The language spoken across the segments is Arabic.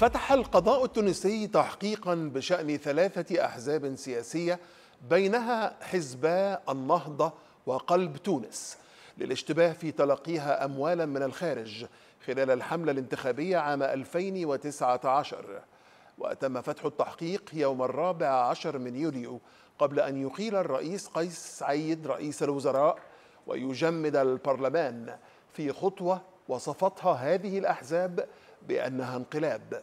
فتح القضاء التونسي تحقيقا بشأن ثلاثة أحزاب سياسية بينها حزبا النهضة وقلب تونس للاشتباه في تلقيها أموالا من الخارج خلال الحملة الانتخابية عام 2019 وتم فتح التحقيق يوم الرابع عشر من يوليو قبل أن يقيل الرئيس قيس سعيد رئيس الوزراء ويجمد البرلمان في خطوة وصفتها هذه الأحزاب بأنها انقلاب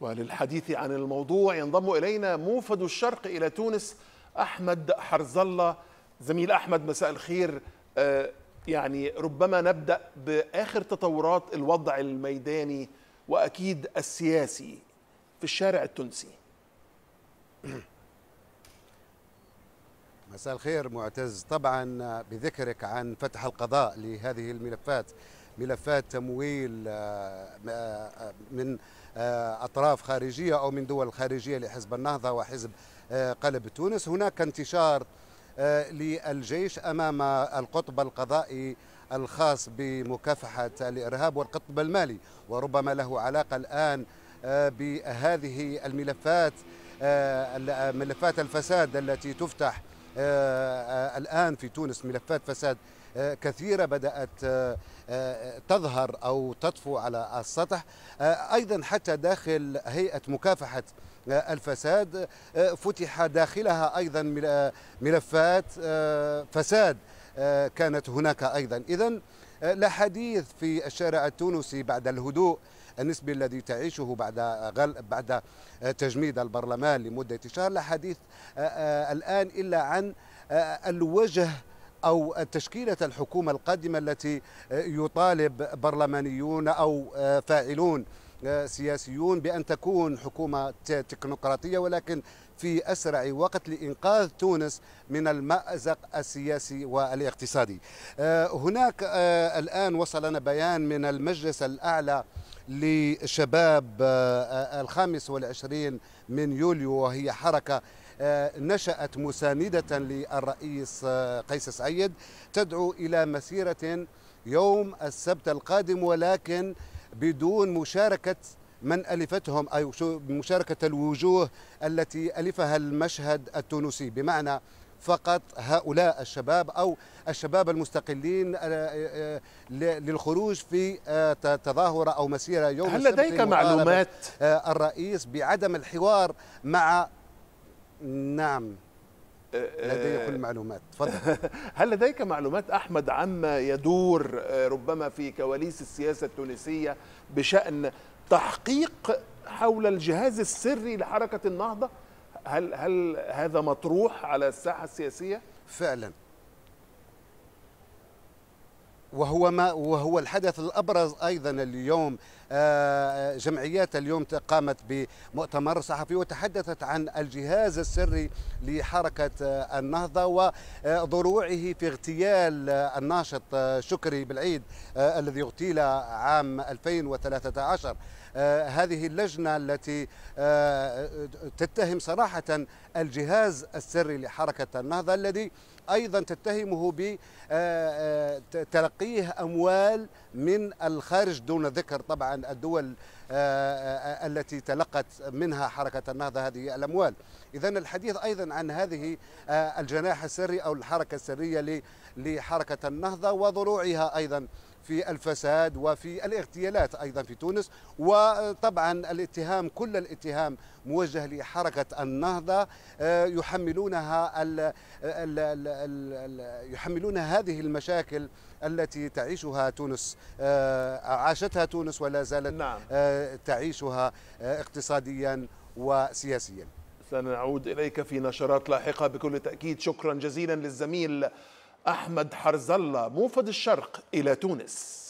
وللحديث عن الموضوع ينضم إلينا موفد الشرق إلى تونس أحمد حرز الله زميل أحمد مساء الخير آه، يعني ربما نبدأ بآخر تطورات الوضع الميداني وأكيد السياسي في الشارع التونسي مساء الخير معتز طبعا بذكرك عن فتح القضاء لهذه الملفات ملفات تمويل آه، آه، آه، من أطراف خارجية أو من دول خارجية لحزب النهضة وحزب قلب تونس هناك انتشار للجيش أمام القطب القضائي الخاص بمكافحة الإرهاب والقطب المالي وربما له علاقة الآن بهذه الملفات ملفات الفساد التي تفتح آه، آه، الآن في تونس ملفات فساد آه، كثيرة بدأت تظهر أو تطفو على السطح أيضا حتى داخل هيئة مكافحة الفساد فتح داخلها أيضا ملفات فساد كانت هناك أيضا إذا لا حديث في الشارع التونسي بعد الهدوء النسبي الذي تعيشه بعد غل... بعد تجميد البرلمان لمده شهر لا حديث آه، آه، الان الا عن آه، الوجه أو تشكيلة الحكومة القادمة التي يطالب برلمانيون أو فاعلون سياسيون بأن تكون حكومة تكنوقراطية ولكن في أسرع وقت لإنقاذ تونس من المأزق السياسي والاقتصادي آه، هناك آه، الآن وصلنا بيان من المجلس الأعلى لشباب آه، الخامس والعشرين من يوليو وهي حركة نشأت مساندة للرئيس قيس سعيد تدعو إلى مسيرة يوم السبت القادم ولكن بدون مشاركة من ألفتهم أي مشاركة الوجوه التي ألفها المشهد التونسي بمعنى فقط هؤلاء الشباب أو الشباب المستقلين آه، آه، آه، للخروج في تظاهرة أو مسيرة يوم هل لديك معلومات الرئيس بعدم الحوار مع نعم لدي كل المعلومات تفضل هل لديك معلومات احمد عما يدور ربما في كواليس السياسه التونسيه بشان تحقيق حول الجهاز السري لحركه النهضه هل هل هذا مطروح على الساحه السياسيه؟ فعلا وهو ما وهو الحدث الابرز ايضا اليوم آه، آه، جمعيات اليوم قامت بمؤتمر صحفي وتحدثت عن الجهاز السري لحركه آه، النهضه وضروعه في اغتيال الناشط شكري بالعيد الذي اغتيل عام 2013 آه، هذه اللجنة التي آه، تتهم صراحة الجهاز السري لحركة النهضة الذي أيضا تتهمه بتلقيه آه، أموال من الخارج دون ذكر طبعا الدول التي تلقت منها حركة النهضة هذه الأموال إذا الحديث أيضا عن هذه الجناح السري أو الحركة السرية لحركة النهضة وضروعها أيضا في الفساد وفي الاغتيالات أيضا في تونس وطبعا الاتهام كل الاتهام موجه لحركة النهضة آه، يحملونها الـ الـ الـ يحملون هذه المشاكل التي تعيشها تونس آه، عاشتها تونس ولا زالت نعم. آه، تعيشها اقتصاديا وسياسيا سنعود إليك في نشرات لاحقة بكل تأكيد شكرا جزيلا للزميل أحمد حرز الله موفد الشرق إلى تونس